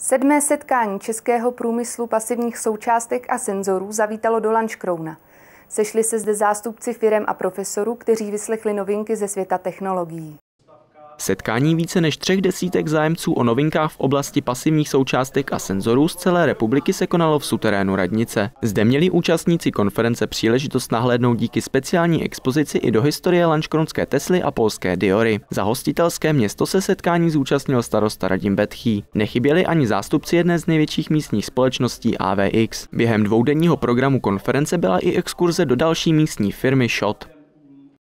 Sedmé setkání českého průmyslu pasivních součástek a senzorů zavítalo do Lanškrouna. Sešli se zde zástupci firem a profesorů, kteří vyslechli novinky ze světa technologií. Setkání více než třech desítek zájemců o novinkách v oblasti pasivních součástek a senzorů z celé republiky se konalo v suterénu radnice. Zde měli účastníci konference příležitost nahlédnout díky speciální expozici i do historie lančkronské Tesly a polské Diory. Za hostitelské město se setkání zúčastnil starosta Radim Betchý. Nechyběli ani zástupci jedné z největších místních společností AVX. Během dvoudenního programu konference byla i exkurze do další místní firmy Shot.